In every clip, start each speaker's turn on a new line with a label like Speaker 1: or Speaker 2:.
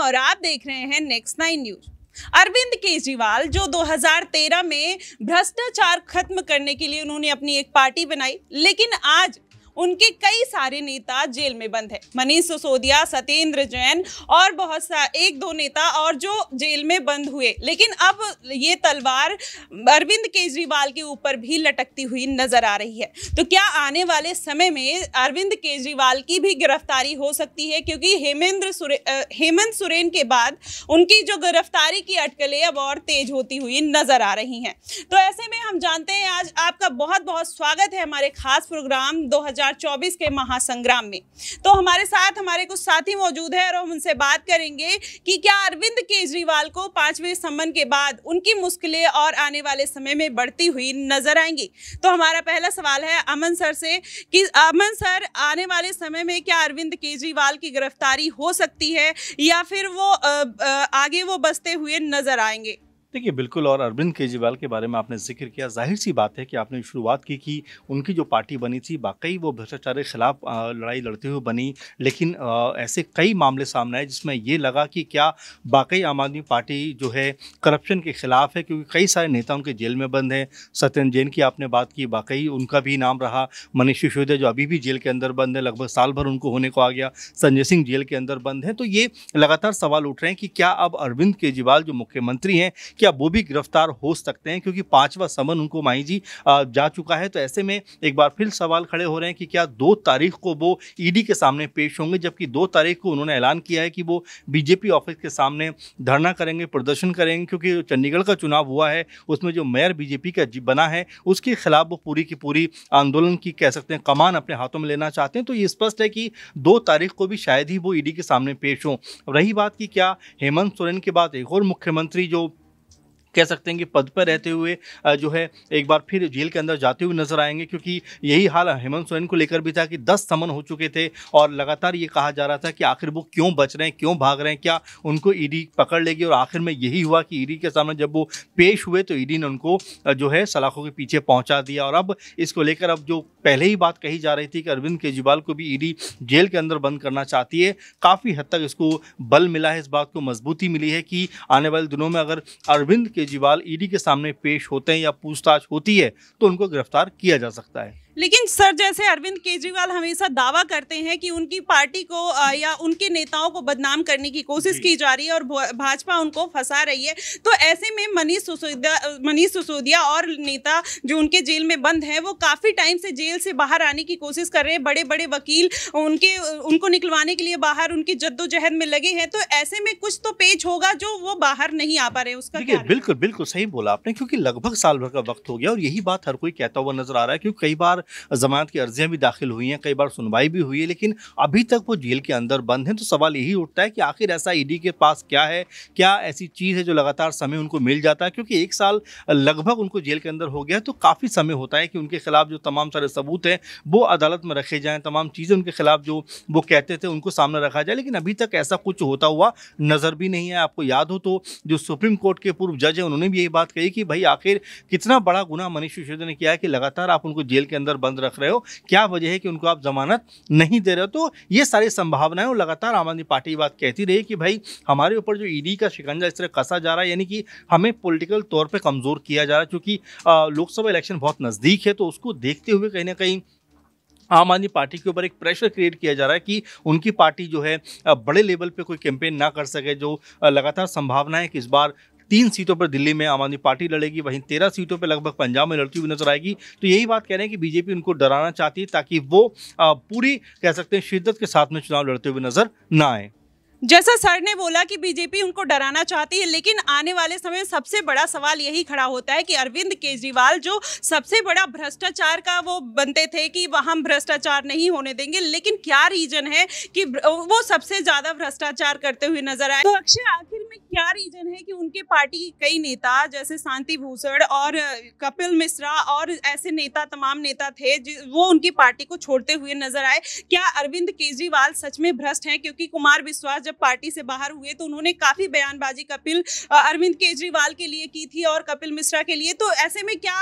Speaker 1: और आप देख रहे हैं next nine news Arvind Kejriwal जो 2013 में भ्रष्टाचार खत्म करने के लिए उन्होंने अपनी एक पार्टी बनाई लेकिन आज उनके कई सारे नेता जेल में बंद है मनीष सिसोदिया सत्येंद्र जैन और बहुत सा एक दो नेता और जो जेल में बंद हुए लेकिन अब ये तलवार अरविंद केजरीवाल के ऊपर भी लटकती हुई नजर आ रही है तो क्या आने वाले समय में अरविंद केजरीवाल की भी गिरफ्तारी हो सकती है क्योंकि हेमेंद्र सुरे हेमंत सुरेन के बाद उनकी जो गिरफ्तारी की अटकलें अब और तेज होती हुई नजर आ रही हैं तो ऐसे में हम जानते हैं आज आपका बहुत बहुत स्वागत है हमारे खास प्रोग्राम दो हजार 2024 के महासंग्राम में तो हमारे साथ हमारे कुछ साथी मौजूद हैं और हम उनसे बात करेंगे कि क्या अरविंद केजरीवाल को पांचवें सम्मन के बाद उनकी मुश्किलें और आने वाले समय में बढ़ती हुई नजर आएंगी तो हमारा पहला सवाल है अमन सर से कि अमन सर आने वाले समय में क्या अरविंद केजरीवाल की गिरफ्तारी हो सकती है या फिर वो आगे वो बसते हुए नजर आएंगे
Speaker 2: देखिए बिल्कुल और अरविंद केजरीवाल के बारे में आपने जिक्र किया जाहिर सी बात है कि आपने शुरुआत की कि उनकी जो पार्टी बनी थी वाकई वो भ्रष्टाचार के खिलाफ लड़ाई लड़ते हुए बनी लेकिन ऐसे कई मामले सामने आए जिसमें ये लगा कि क्या वाकई आम आदमी पार्टी जो है करप्शन के खिलाफ है क्योंकि कई सारे नेता उनके जेल में बंद हैं सत्यन जैन की आपने बात की वाकई उनका भी नाम रहा मनीष सिसोदिया जो अभी भी जेल के अंदर बंद है लगभग साल भर उनको होने को आ गया संजय सिंह जेल के अंदर बंद है तो ये लगातार सवाल उठ रहे हैं कि क्या अब अरविंद केजरीवाल जो मुख्यमंत्री हैं क्या वो भी गिरफ्तार हो सकते हैं क्योंकि पांचवा समन उनको माई जी जा चुका है तो ऐसे में एक बार फिर सवाल खड़े हो रहे हैं कि क्या दो तारीख को वो ईडी के सामने पेश होंगे जबकि दो तारीख को उन्होंने ऐलान किया है कि वो बीजेपी ऑफिस के सामने धरना करेंगे प्रदर्शन करेंगे क्योंकि चंडीगढ़ का चुनाव हुआ है उसमें जो मेयर बीजेपी का बना है उसके खिलाफ वो पूरी की पूरी आंदोलन की कह सकते हैं कमान अपने हाथों में लेना चाहते हैं तो ये स्पष्ट है कि दो तारीख को भी शायद ही वो ईडी के सामने पेश हों रही बात कि क्या हेमंत सोरेन के बाद एक और मुख्यमंत्री जो कह सकते हैं कि पद पर रहते हुए जो है एक बार फिर जेल के अंदर जाते हुए नजर आएंगे क्योंकि यही हाल हेमंत सोरेन को लेकर भी था कि दस समन हो चुके थे और लगातार ये कहा जा रहा था कि आखिर वो क्यों बच रहे हैं क्यों भाग रहे हैं क्या उनको ईडी पकड़ लेगी और आखिर में यही हुआ कि ईडी के सामने जब वो पेश हुए तो ईडी ने उनको जो है सलाखों के पीछे पहुँचा दिया और अब इसको लेकर अब जो पहले ही बात कही जा रही थी कि अरविंद केजरीवाल को भी ईडी जेल के अंदर बंद करना चाहती है काफ़ी हद तक इसको बल मिला है इस बात को मजबूती मिली है कि आने वाले दिनों में अगर अरविंद केजरीवाल ईडी के सामने पेश होते हैं या पूछताछ होती है तो उनको गिरफ्तार किया जा सकता है
Speaker 1: लेकिन सर जैसे अरविंद केजरीवाल हमेशा दावा करते हैं कि उनकी पार्टी को या उनके नेताओं को बदनाम करने की कोशिश की जा रही है और भाजपा उनको फंसा रही है तो ऐसे में मनीष सिसोदिया मनीष सिसोदिया और नेता जो उनके जेल में बंद हैं वो काफ़ी टाइम से जेल से बाहर आने की कोशिश कर रहे हैं बड़े बड़े वकील उनके उनको निकलवाने के लिए बाहर उनकी जद्दोजहद में लगे हैं तो ऐसे में कुछ तो पेज होगा जो वो बाहर नहीं आ पा रहे
Speaker 2: उसका बिल्कुल बिल्कुल सही बोला आपने क्योंकि लगभग साल भर का वक्त हो गया और यही बात हर कोई कहता हुआ नजर आ रहा है क्योंकि कई बार जमानत की अर्जियाँ भी दाखिल हुई हैं कई बार सुनवाई भी हुई है लेकिन अभी तक वो जेल के अंदर बंद हैं तो सवाल यही उठता है कि आखिर ऐसा ईडी के पास क्या है क्या ऐसी चीज़ है जो लगातार समय उनको मिल जाता है क्योंकि एक साल लगभग उनको जेल के अंदर हो गया तो काफ़ी समय होता है कि उनके खिलाफ जो तमाम सारे सबूत हैं वो अदालत में रखे जाएँ तमाम चीज़ें उनके खिलाफ जो वो कहते थे उनको सामने रखा जाए लेकिन अभी तक ऐसा कुछ होता हुआ नज़र भी नहीं है आपको याद हो तो जो सुप्रीम कोर्ट के पूर्व जज हैं उन्होंने भी यही बात कही कि भाई आखिर कितना बड़ा गुना मनीष सिसोदिया ने किया है कि लगातार आप उनको जेल के अंदर अंदर बंद रख रहे हो क्या वजह है कि उनको आप जमानत नहीं दे रहे हो तो ये सारी संभावनाएं लगातार आम आदमी पार्टी बात कहती रही कि भाई हमारे ऊपर जो ईडी e का शिकंजा इस तरह कसा जा रहा है यानी कि हमें पोलिटिकल तौर पर कमज़ोर किया जा रहा है क्योंकि लोकसभा इलेक्शन बहुत नज़दीक है तो उसको देखते हुए कहीं ना कहीं आम आदमी पार्टी के ऊपर एक प्रेशर क्रिएट किया जा रहा है कि उनकी पार्टी जो है बड़े लेवल पे कोई कैंपेन ना कर सके जो लगातार संभावना है कि इस बार तीन सीटों पर दिल्ली में आम आदमी पार्टी लड़ेगी वहीं तेरह सीटों पर लगभग पंजाब में लड़ती हुई नजर आएगी तो यही बात कह रहे हैं कि बीजेपी उनको डराना चाहती है ताकि वो पूरी कह सकते हैं शिद्दत के साथ में चुनाव लड़ते हुए नजर न आए
Speaker 1: जैसा सर ने बोला कि बीजेपी उनको डराना चाहती है लेकिन आने वाले समय सबसे बड़ा सवाल यही खड़ा होता है कि अरविंद केजरीवाल जो सबसे बड़ा भ्रष्टाचार का वो बनते थे कि हम भ्रष्टाचार नहीं होने देंगे लेकिन क्या रीजन है कि वो सबसे ज़्यादा भ्रष्टाचार करते हुए नजर आए तो अक्षय आखिर में क्या रीजन है कि उनके पार्टी कई नेता जैसे शांति भूषण और कपिल मिश्रा और ऐसे नेता तमाम नेता थे वो उनकी पार्टी को छोड़ते हुए नजर आए क्या अरविंद केजरीवाल सच में भ्रष्ट हैं क्योंकि कुमार विश्वास जब पार्टी से बाहर हुए तो उन्होंने काफी बयानबाजी कपिल अरविंद केजरीवाल के लिए की थी और कपिल मिश्रा के लिए तो ऐसे में क्या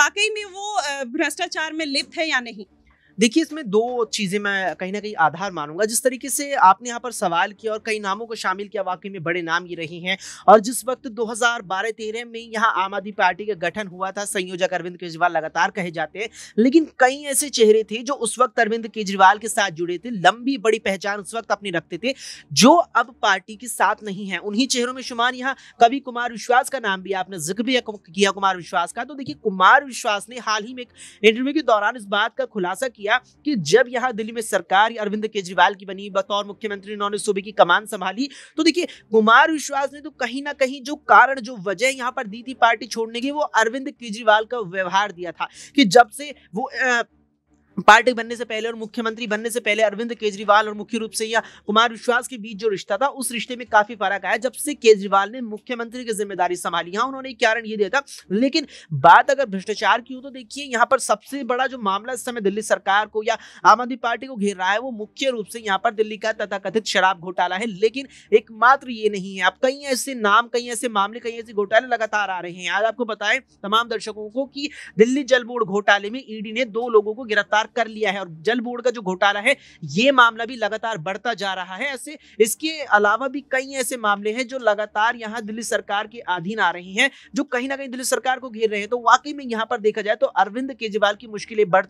Speaker 1: वाकई में वो भ्रष्टाचार में लिप्त
Speaker 3: है या नहीं देखिए इसमें दो चीज़ें मैं कहीं ना कहीं आधार मानूंगा जिस तरीके से आपने यहाँ पर सवाल किया और कई नामों को शामिल किया वाकई में बड़े नाम ये रहे हैं और जिस वक्त 2012-13 में यहाँ आम आदमी पार्टी का गठन हुआ था संयोजक अरविंद केजरीवाल लगातार कहे जाते हैं लेकिन कई ऐसे चेहरे थे जो उस वक्त अरविंद केजरीवाल के साथ जुड़े थे लंबी बड़ी पहचान उस वक्त अपनी रखते थे जो अब पार्टी के साथ नहीं है उन्हीं चेहरों में शुमार यहाँ कवि कुमार विश्वास का नाम भी आपने जिक्र भी किया कुमार विश्वास का तो देखिए कुमार विश्वास ने हाल ही में एक इंटरव्यू के दौरान इस बात का खुलासा किया दिया कि जब यहां दिल्ली में सरकार अरविंद केजरीवाल की बनी बतौर मुख्यमंत्री उन्होंने सूबे की कमान संभाली तो देखिए कुमार विश्वास ने तो कहीं ना कहीं जो कारण जो वजह यहां पर दी थी पार्टी छोड़ने की वो अरविंद केजरीवाल का व्यवहार दिया था कि जब से वो आ, पार्टी बनने से पहले और मुख्यमंत्री बनने से पहले अरविंद केजरीवाल और मुख्य रूप से या कुमार विश्वास के बीच जो रिश्ता था उस रिश्ते में काफी फर्क आया जब से केजरीवाल ने मुख्यमंत्री की जिम्मेदारी संभाली यहाँ उन्होंने कारण ये दिया था लेकिन बात अगर भ्रष्टाचार की हो तो देखिए यहाँ पर सबसे बड़ा जो मामला इस समय दिल्ली सरकार को या आम आदमी पार्टी को घेर रहा है वो मुख्य रूप से यहाँ पर दिल्ली का तथाकथित शराब घोटाला है लेकिन एकमात्र ये नहीं है अब कई ऐसे नाम कई ऐसे मामले कई ऐसे घोटाले लगातार आ रहे हैं आज आपको बताएं तमाम दर्शकों को कि दिल्ली जल बोर्ड घोटाले में ईडी ने दो लोगों को गिरफ्तार गिरफ्तार कर लिया है और जल बोर्ड का जो घोटाला है ये मामला भी लगातार बढ़ता जा रहा है ऐसे इसके अलावा भी कई ऐसे मामले हैं जो लगातार यहाँ दिल्ली सरकार के अधीन आ रही है जो कहीं ना कहीं दिल्ली सरकार को घेर रहे हैं तो वाकई में यहाँ पर देखा जाए तो अरविंद केजरीवाल की मुश्किलें बढ़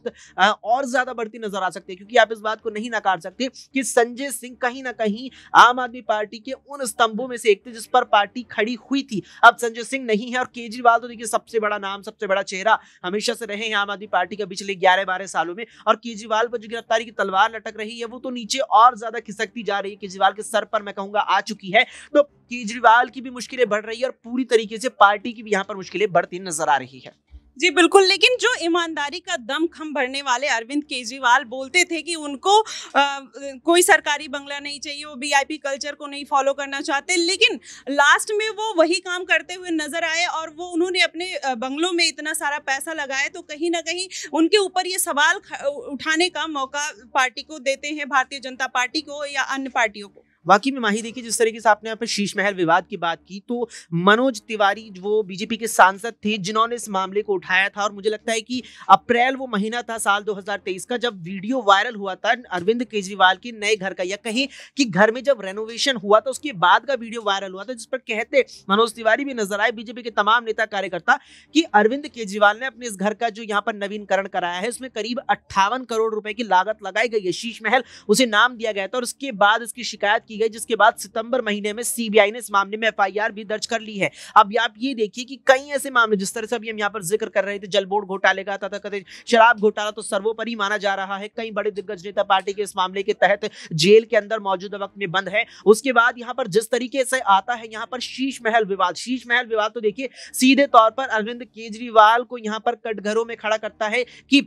Speaker 3: और ज्यादा बढ़ती नजर आ सकती है क्योंकि आप इस बात को नहीं नकार सकते कि संजय सिंह कहीं ना कहीं आम आदमी पार्टी के उन स्तंभों में से एक थे जिस पर पार्टी खड़ी हुई थी अब संजय सिंह नहीं है और केजरीवाल तो देखिए सबसे बड़ा नाम सबसे बड़ा चेहरा हमेशा से रहे हैं आम आदमी पार्टी का पिछले ग्यारह बारह सालों में और केजरीवाल पर जो गिरफ्तारी की तलवार लटक रही है वो तो नीचे और ज्यादा खिसकती जा रही है केजरीवाल के सर पर मैं कहूंगा आ चुकी है तो केजरीवाल की भी मुश्किलें बढ़ रही है और पूरी तरीके से पार्टी की भी यहाँ पर मुश्किलें बढ़ती नजर आ रही है
Speaker 1: जी बिल्कुल लेकिन जो ईमानदारी का दम खम भरने वाले अरविंद केजरीवाल बोलते थे कि उनको आ, कोई सरकारी बंगला नहीं चाहिए वो बीआईपी कल्चर को नहीं फॉलो करना चाहते लेकिन लास्ट में वो वही काम करते हुए नजर आए और वो उन्होंने अपने बंगलों में इतना सारा पैसा लगाया तो कहीं ना कहीं उनके ऊपर ये सवाल उठाने का मौका पार्टी को देते हैं भारतीय जनता पार्टी को या अन्य पार्टियों को
Speaker 3: वाकई में माही देखिए जिस तरीके से आपने यहाँ पर शीश महल विवाद की बात की तो मनोज तिवारी वो बीजेपी के सांसद थे जिन्होंने इस मामले को उठाया था और मुझे लगता है कि अप्रैल वो महीना था साल 2023 का जब वीडियो वायरल हुआ था अरविंद केजरीवाल के नए घर का या कहीं कि घर में जब रेनोवेशन हुआ था उसके बाद का वीडियो वायरल हुआ था जिस पर कहते मनोज तिवारी भी नजर आए बीजेपी के तमाम नेता कार्यकर्ता कि अरविंद केजरीवाल ने अपने इस घर का जो यहाँ पर नवीनकरण कराया है उसमें करीब अट्ठावन करोड़ रुपए की लागत लगाई गई है शीश महल उसे नाम दिया गया था और उसके बाद उसकी शिकायत की की गई जिसके बाद सितंबर महीने में सीबीआई ने इस मामले में एफआईआर भी दर्ज कर ली है अब आप ये देखिए कि कई ऐसे मामले जिस तरह से अभी हम यहाँ पर जिक्र कर रहे थे जल बोर्ड घोटाले का तथा कथित शराब घोटाला तो सर्वोपरि माना जा रहा है कई बड़े दिग्गज नेता पार्टी के इस मामले के तहत जेल के अंदर मौजूद वक्त में बंद है उसके बाद यहाँ पर जिस तरीके से आता है यहाँ पर शीश महल विवाद शीश महल विवाद तो देखिए सीधे तौर पर अरविंद केजरीवाल को यहाँ पर कटघरों में खड़ा करता है कि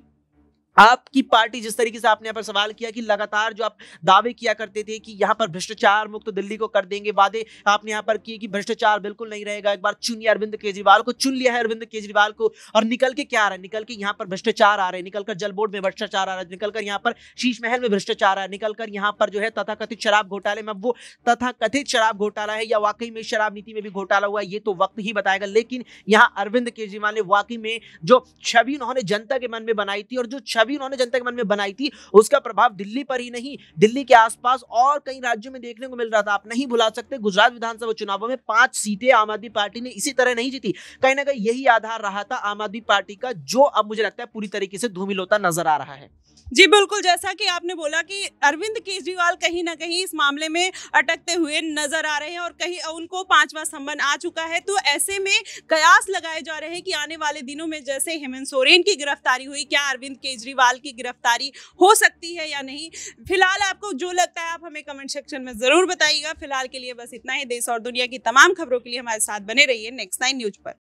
Speaker 3: आपकी पार्टी जिस तरीके से आपने यहाँ पर सवाल किया कि लगातार जो आप दावे किया करते थे कि यहाँ पर भ्रष्टाचार मुक्त दिल्ली को कर देंगे वादे आपने यहाँ पर किए कि भ्रष्टाचार बिल्कुल नहीं रहेगा एक बार चुनिए अरविंद केजरीवाल को चुन लिया है अरविंद केजरीवाल को और निकल के क्या आ रहा है निकल के यहाँ पर भ्रष्टाचार आ रहे हैं निकलकर जल बोर्ड में भ्रष्टाचार आ रहा है निकलकर यहाँ पर शीश महल में भ्रष्टाचार आ रहा है निकलकर यहाँ पर जो है तथाकथित शराब घोटाले में वो तथाकथित शराब घोटाला है या वाकई में शराब नीति में भी घोटाला हुआ है ये तो वक्त ही बताएगा लेकिन यहाँ अरविंद केजरीवाल ने वाकई में जो छवि उन्होंने जनता के मन में बनाई थी और जो छवि अच्छा उन्होंने जनता के मन में बनाई थी उसका प्रभाव दिल्ली पर ही नहीं दिल्ली के आसपास और कई राज्यों में देखने को मिल रहा था आप नहीं भुला सकते गुजरात विधानसभा चुनावों में पांच सीटें आम आदमी पार्टी ने इसी तरह नहीं जीती कहीं ना कहीं यही आधार रहा था आम आदमी पार्टी का जो अब मुझे लगता है पूरी तरीके से धूमिल होता नजर आ रहा है जी बिल्कुल जैसा कि आपने बोला कि अरविंद केजरीवाल कहीं ना कहीं इस मामले में
Speaker 1: अटकते हुए नजर आ रहे हैं और कहीं उनको पांचवा सम्मान आ चुका है तो ऐसे में कयास लगाए जा रहे हैं कि आने वाले दिनों में जैसे हेमंत सोरेन की गिरफ्तारी हुई क्या अरविंद केजरीवाल केजरीवाल की गिरफ्तारी हो सकती है या नहीं फिलहाल आपको जो लगता है आप हमें कमेंट सेक्शन में ज़रूर बताइएगा फिलहाल के लिए बस इतना ही देश और दुनिया की तमाम खबरों के लिए हमारे साथ बने रहिए नेक्स्ट नाइन न्यूज़ पर